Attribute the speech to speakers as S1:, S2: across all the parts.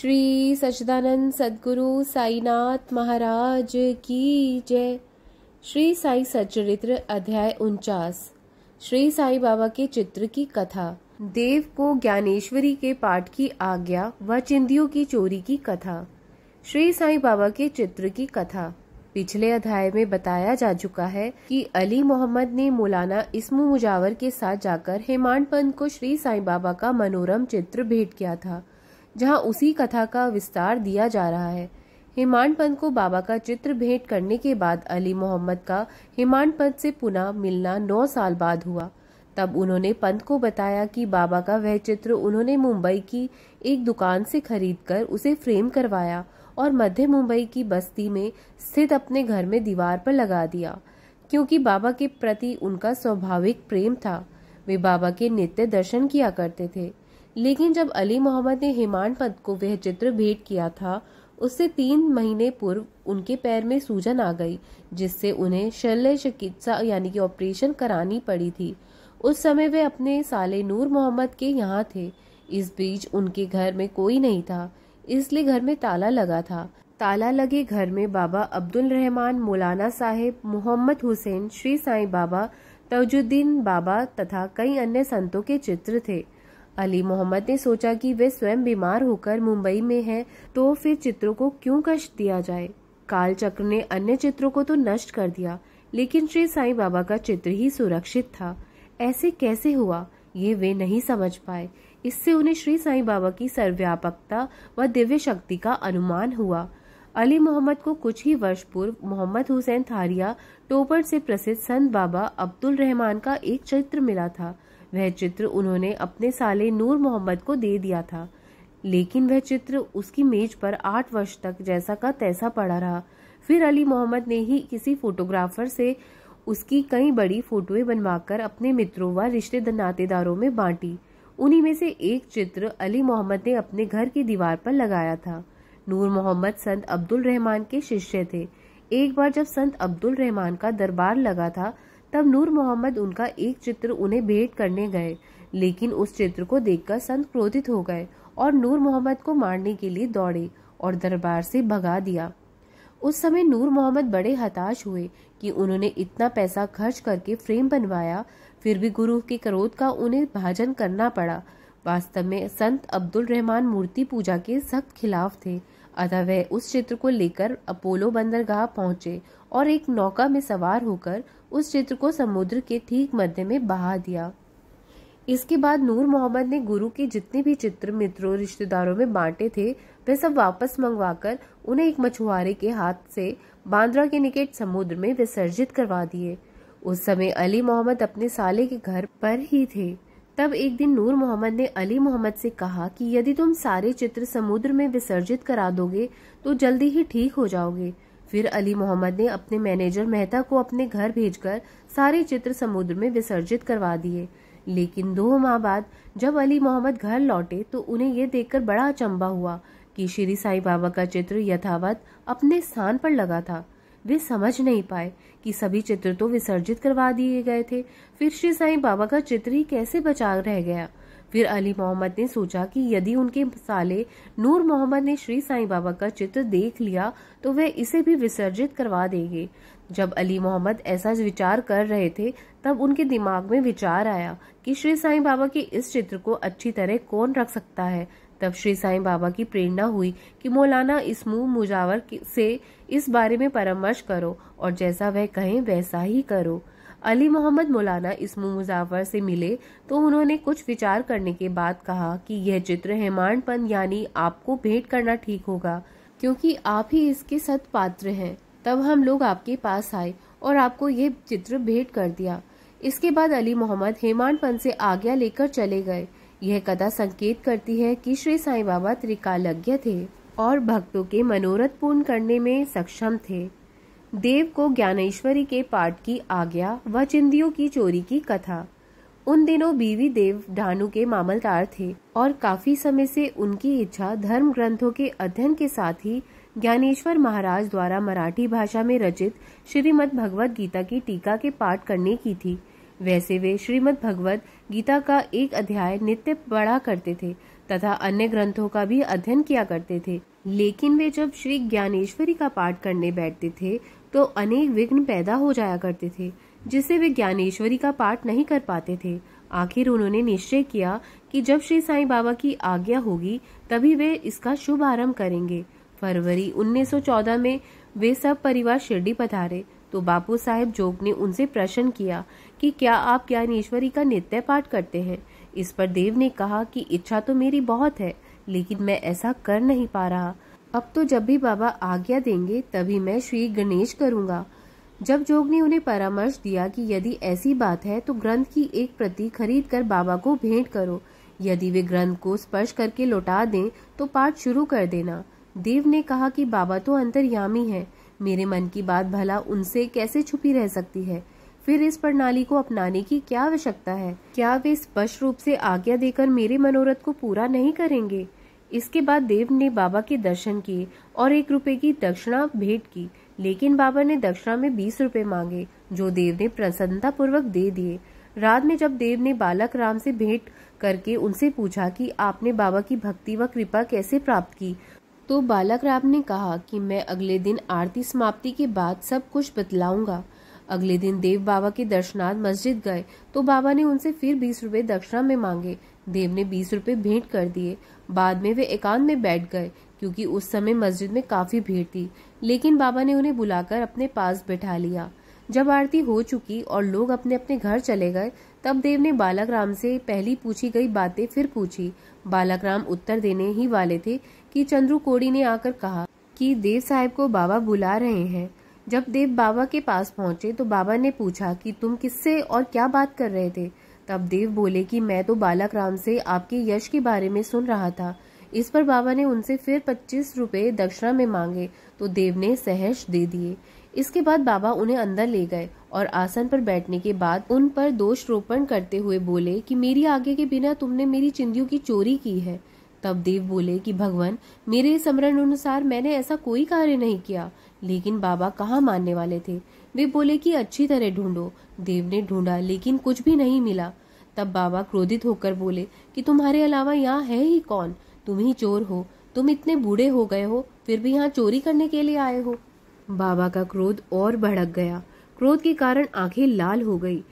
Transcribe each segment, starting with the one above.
S1: श्री सचदानंद सदगुरु साईनाथ महाराज की जय श्री साई सचरित्र अध्याय उनचास श्री साई बाबा के चित्र की कथा देव को ज्ञानेश्वरी के पाठ की आज्ञा व चिंदियों की चोरी की कथा श्री साई बाबा के चित्र की कथा पिछले अध्याय में बताया जा चुका है कि अली मोहम्मद ने मौलाना इसमु मुजावर के साथ जाकर हेमांड पंत को श्री साई बाबा का मनोरम चित्र भेंट किया था जहां उसी कथा का विस्तार दिया जा रहा है हिमांड पंत को बाबा का चित्र भेंट करने के बाद अली मोहम्मद का हिमांड पंत से पुनः मिलना नौ साल बाद हुआ तब उन्होंने पंत को बताया कि बाबा का वह चित्र उन्होंने मुंबई की एक दुकान से खरीदकर उसे फ्रेम करवाया और मध्य मुंबई की बस्ती में स्थित अपने घर में दीवार पर लगा दिया क्योंकि बाबा के प्रति उनका स्वाभाविक प्रेम था वे बाबा के नित्य दर्शन किया करते थे लेकिन जब अली मोहम्मद ने पद को वह चित्र भेंट किया था उससे तीन महीने पूर्व उनके पैर में सूजन आ गई जिससे उन्हें शल्य चिकित्सा यानी कि ऑपरेशन करानी पड़ी थी उस समय वे अपने साले नूर मोहम्मद के यहाँ थे इस बीच उनके घर में कोई नहीं था इसलिए घर में ताला लगा था ताला लगे घर में बाबा अब्दुल रहमान मौलाना साहेब मोहम्मद हुसैन श्री साईं बाबा तजुद्दीन बाबा तथा कई अन्य संतों के चित्र थे अली मोहम्मद ने सोचा कि वे स्वयं बीमार होकर मुंबई में हैं तो फिर चित्रों को क्यों कष्ट दिया जाए काल चक्र ने अन्य चित्रों को तो नष्ट कर दिया लेकिन श्री साई बाबा का चित्र ही सुरक्षित था ऐसे कैसे हुआ ये वे नहीं समझ पाए इससे उन्हें श्री साई बाबा की सर्वव्यापकता व दिव्य शक्ति का अनुमान हुआ अली मोहम्मद को कुछ ही वर्ष पूर्व मोहम्मद हुसैन थारिया टोपर से प्रसिद्ध संत बाबा अब्दुल रहमान का एक चित्र मिला था वह चित्र उन्होंने अपने साले नूर मोहम्मद को दे दिया था लेकिन वह चित्र उसकी मेज पर आठ वर्ष तक जैसा का तैसा पड़ा रहा फिर अली मोहम्मद ने ही किसी फोटोग्राफर से उसकी कई बड़ी फोटोएं बनवाकर अपने मित्रों व रिश्ते नातेदारों में बांटी उन्हीं में से एक चित्र अली मोहम्मद ने अपने घर की दीवार पर लगाया था नूर मोहम्मद संत अब्दुल रहमान के शिष्य थे एक बार जब संत अब्दुल रहमान का दरबार लगा था तब नूर मोहम्मद उनका एक चित्र उन्हें भेंट करने गए लेकिन उस चित्र को देखकर संत क्रोधित हो गए और नूर मोहम्मद को मारने के लिए दौड़े और दरबार से भगा दिया उस समय नूर मोहम्मद बड़े हताश हुए कि उन्होंने इतना पैसा खर्च करके फ्रेम बनवाया फिर भी गुरु के क्रोध का उन्हें भाजन करना पड़ा वास्तव में संत अब्दुल रहमान मूर्ति पूजा के सख्त खिलाफ थे अतः वह उस चित्र को लेकर अपोलो बंदरगाह पहुंचे और एक नौका में सवार होकर उस चित्र को समुद्र के ठीक मध्य में बहा दिया इसके बाद नूर मोहम्मद ने गुरु के जितने भी चित्र मित्रों रिश्तेदारों में बांटे थे वे सब वापस मंगवाकर उन्हें एक मछुआरे के हाथ से बांद्रा के निकट समुद्र में विसर्जित करवा दिए उस समय अली मोहम्मद अपने साले के घर पर ही थे तब एक दिन नूर मोहम्मद ने अली मोहम्मद से कहा कि यदि तुम सारे चित्र समुद्र में विसर्जित करा दोगे तो जल्दी ही ठीक हो जाओगे फिर अली मोहम्मद ने अपने मैनेजर मेहता को अपने घर भेजकर सारे चित्र समुद्र में विसर्जित करवा दिए लेकिन दो माह बाद जब अली मोहम्मद घर लौटे तो उन्हें ये देखकर बड़ा अचंबा हुआ कि श्री साई बाबा का चित्र यथावत अपने स्थान पर लगा था वे समझ नहीं पाए कि सभी चित्र तो विसर्जित करवा दिए गए थे फिर श्री साईं बाबा का चित्र ही कैसे बचा रह गया फिर अली मोहम्मद ने सोचा कि यदि उनके साले नूर मोहम्मद ने श्री साईं बाबा का चित्र देख लिया तो वे इसे भी विसर्जित करवा देंगे जब अली मोहम्मद ऐसा विचार कर रहे थे तब उनके दिमाग में विचार आया कि श्री साईं बाबा के इस चित्र को अच्छी तरह कौन रख सकता है तब श्री साईं बाबा की प्रेरणा हुई कि मौलाना इसमू मुजावर से इस बारे में परामर्श करो और जैसा वह कहें वैसा ही करो अली मोहम्मद मौलाना इस मुजावर से मिले तो उन्होंने कुछ विचार करने के बाद कहा कि यह चित्र पंत यानी आपको भेंट करना ठीक होगा क्योंकि आप ही इसके पात्र हैं तब हम लोग आपके पास आए और आपको यह चित्र भेंट कर दिया इसके बाद अली मोहम्मद पंत से आज्ञा लेकर चले गए यह कथा संकेत करती है कि श्री साईं बाबा त्रिकालज्ञ थे और भक्तों के मनोरथ पूर्ण करने में सक्षम थे देव को ज्ञानेश्वरी के पाठ की आज्ञा व चिंदियों की चोरी की कथा उन दिनों बीवी देव ढानु के मामलदार थे और काफी समय से उनकी इच्छा धर्म ग्रंथों के अध्ययन के साथ ही ज्ञानेश्वर महाराज द्वारा मराठी भाषा में रचित श्रीमद भगवद गीता की टीका के पाठ करने की थी वैसे वे श्रीमद भगवद गीता का एक अध्याय नित्य पढ़ा करते थे तथा अन्य ग्रंथों का भी अध्ययन किया करते थे लेकिन वे जब श्री ज्ञानेश्वरी का पाठ करने बैठते थे तो अनेक विघ्न पैदा हो जाया करते थे जिससे वे ज्ञानेश्वरी का पाठ नहीं कर पाते थे आखिर उन्होंने निश्चय किया कि जब श्री साईं बाबा की आज्ञा होगी तभी वे इसका शुभ आरम्भ करेंगे फरवरी 1914 में वे सब परिवार शिरडी पधारे तो बापू साहेब जोग ने उनसे प्रश्न किया कि क्या आप ज्ञानेश्वरी का नित्य पाठ करते हैं इस पर देव ने कहा कि इच्छा तो मेरी बहुत है लेकिन मैं ऐसा कर नहीं पा रहा अब तो जब भी बाबा आज्ञा देंगे तभी मैं श्री गणेश करूंगा जब जोग ने उन्हें परामर्श दिया कि यदि ऐसी बात है तो ग्रंथ की एक प्रति खरीद कर बाबा को भेंट करो यदि वे ग्रंथ को स्पर्श करके लौटा दें तो पाठ शुरू कर देना देव ने कहा कि बाबा तो अंतर्यामी है मेरे मन की बात भला उनसे कैसे छुपी रह सकती है फिर इस प्रणाली को अपनाने की क्या आवश्यकता है क्या वे स्पष्ट रूप से आज्ञा देकर मेरे मनोरथ को पूरा नहीं करेंगे इसके बाद देव ने बाबा के दर्शन किए और एक रुपए की दक्षिणा भेंट की लेकिन बाबा ने दक्षिणा में बीस रुपए मांगे जो देव ने प्रसन्नता पूर्वक दे दिए रात में जब देव ने बालक राम से भेंट करके उनसे पूछा कि आपने बाबा की भक्ति व कृपा कैसे प्राप्त की तो बालक राम ने कहा कि मैं अगले दिन आरती समाप्ति के बाद सब कुछ बतलाऊंगा अगले दिन देव बाबा के दर्शनार्थ मस्जिद गए तो बाबा ने उनसे फिर बीस रुपए दक्षिणा में मांगे देव ने बीस रुपए भेंट कर दिए बाद में वे एकांत में बैठ गए क्योंकि उस समय मस्जिद में काफी भीड़ थी लेकिन बाबा ने उन्हें बुलाकर अपने पास बैठा लिया जब आरती हो चुकी और लोग अपने अपने घर चले गए तब देव ने बालक राम से पहली पूछी गई बातें फिर पूछी बालक राम उत्तर देने ही वाले थे कि चंद्रू कोड़ी ने आकर कहा कि देव साहब को बाबा बुला रहे हैं जब देव बाबा के पास पहुंचे तो बाबा ने पूछा कि तुम किससे और क्या बात कर रहे थे तब देव बोले कि मैं तो बालक राम से आपके यश के बारे में सुन रहा था इस पर बाबा ने उनसे फिर पच्चीस रुपए दक्षिणा में मांगे तो देव ने सहज दे दिए इसके बाद बाबा उन्हें अंदर ले गए और आसन पर बैठने के बाद उन पर दोष रोपण करते हुए बोले कि मेरी आगे के बिना तुमने मेरी चिंदियों की चोरी की है तब देव बोले कि भगवान मेरे स्मरण अनुसार मैंने ऐसा कोई कार्य नहीं किया लेकिन बाबा कहाँ मानने वाले थे वे बोले कि अच्छी तरह ढूंढो देव ने ढूंढा लेकिन कुछ भी नहीं मिला तब बाबा क्रोधित होकर बोले कि तुम्हारे अलावा यहाँ है ही कौन तुम ही चोर हो तुम इतने बूढ़े हो गए हो फिर भी यहाँ चोरी करने के लिए आए हो बाबा का क्रोध और भड़क गया क्रोध के कारण आंखें लाल हो गई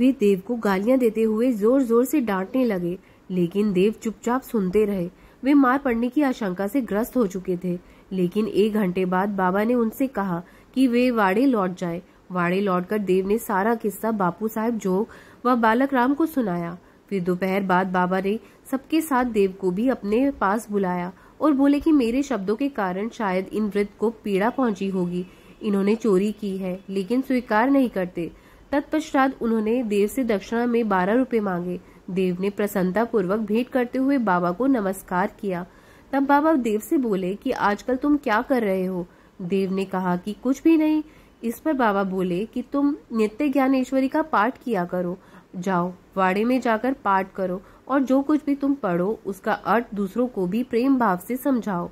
S1: वे देव को गालियां देते हुए जोर जोर से डांटने लगे लेकिन देव चुपचाप सुनते रहे वे मार पड़ने की आशंका से ग्रस्त हो चुके थे लेकिन एक घंटे बाद बाबा ने उनसे कहा कि वे वाड़े लौट जाए वाड़े लौटकर देव ने सारा किस्सा बापू साहब जोग व बालक राम को सुनाया फिर दोपहर बाद बाबा ने सबके साथ देव को भी अपने पास बुलाया और बोले कि मेरे शब्दों के कारण शायद इन वृद्ध को पीड़ा पहुंची होगी इन्होंने चोरी की है लेकिन स्वीकार नहीं करते तत्पश्चात उन्होंने देव से दक्षिणा में बारह रुपए मांगे देव ने प्रसन्नता पूर्वक भेंट करते हुए बाबा को नमस्कार किया तब बाबा देव से बोले कि आजकल तुम क्या कर रहे हो देव ने कहा कि कुछ भी नहीं इस पर बाबा बोले कि तुम नित्य ज्ञानेश्वरी का पाठ किया करो जाओ वाड़े में जाकर पाठ करो और जो कुछ भी तुम पढ़ो उसका अर्थ दूसरों को भी प्रेम भाव से समझाओ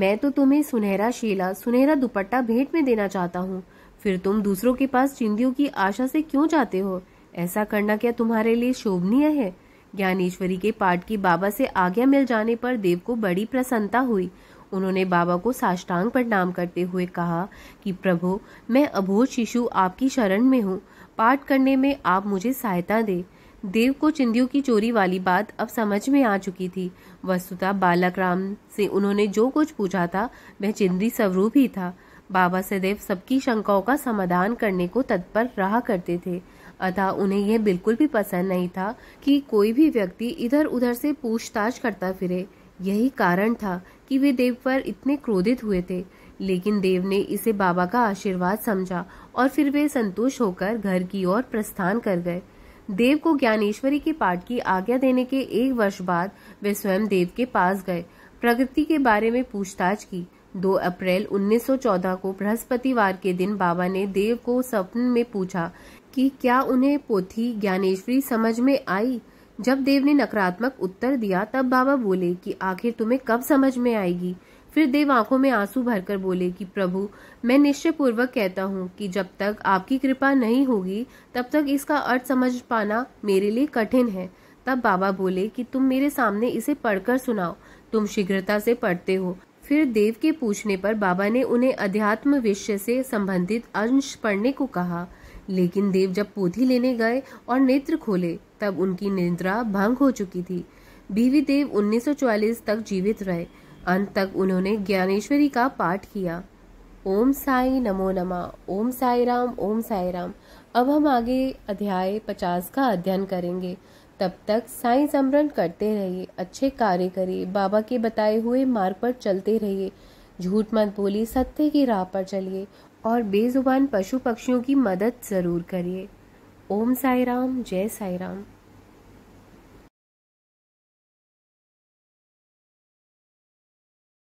S1: मैं तो तुम्हें सुनहरा शीला सुनहरा दुपट्टा भेंट में देना चाहता हूँ फिर तुम दूसरों के पास चिंदियों की आशा से क्यों जाते हो ऐसा करना क्या तुम्हारे लिए शोभनीय है ज्ञानेश्वरी के पाठ की बाबा से आज्ञा मिल जाने पर देव को बड़ी प्रसन्नता हुई उन्होंने बाबा को साष्टांग प्रणाम करते हुए कहा कि प्रभु मैं अभोज शिशु आपकी शरण में हूँ पाठ करने में आप मुझे सहायता दे देव को चिंदियों की चोरी वाली बात अब समझ में आ चुकी थी वस्तुतः बालक राम से उन्होंने जो कुछ पूछा था वह चिंदी स्वरूप ही था बाबा सदैव सबकी शंकाओं का समाधान करने को तत्पर रहा करते थे अतः उन्हें यह बिल्कुल भी पसंद नहीं था कि कोई भी व्यक्ति इधर उधर से पूछताछ करता फिरे यही कारण था कि वे देव पर इतने क्रोधित हुए थे लेकिन देव ने इसे बाबा का आशीर्वाद समझा और फिर वे संतुष्ट होकर घर की ओर प्रस्थान कर गए देव को ज्ञानेश्वरी के पाठ की आज्ञा देने के एक वर्ष बाद वे स्वयं देव के पास गए प्रगति के बारे में पूछताछ की 2 अप्रैल 1914 को बृहस्पतिवार के दिन बाबा ने देव को स्वप्न में पूछा कि क्या उन्हें पोथी ज्ञानेश्वरी समझ में आई जब देव ने नकारात्मक उत्तर दिया तब बाबा बोले कि आखिर तुम्हें कब समझ में आएगी फिर देव आंखों में आंसू भरकर बोले कि प्रभु मैं निश्चय पूर्वक कहता हूँ कि जब तक आपकी कृपा नहीं होगी तब तक इसका अर्थ समझ पाना मेरे लिए कठिन है तब बाबा बोले कि तुम मेरे सामने इसे पढ़कर सुनाओ तुम शीघ्रता से पढ़ते हो फिर देव के पूछने पर बाबा ने उन्हें अध्यात्म विषय से संबंधित अंश पढ़ने को कहा लेकिन देव जब पोथी लेने गए और नेत्र खोले तब उनकी निद्रा भंग हो चुकी थी बीवी देव 1944 तक जीवित रहे अंत तक उन्होंने ज्ञानेश्वरी का पाठ किया ओम साई नमो नमा ओम साई राम ओम साई राम अब हम आगे अध्याय पचास का अध्ययन करेंगे तब तक साई समरण करते रहिए अच्छे कार्य करिए बाबा के बताए हुए मार्ग पर चलते रहिए झूठ मत बोलिए सत्य की राह पर चलिए और बेजुबान पशु पक्षियों की मदद ज़रूर करिए ओम साई राम जय साई राम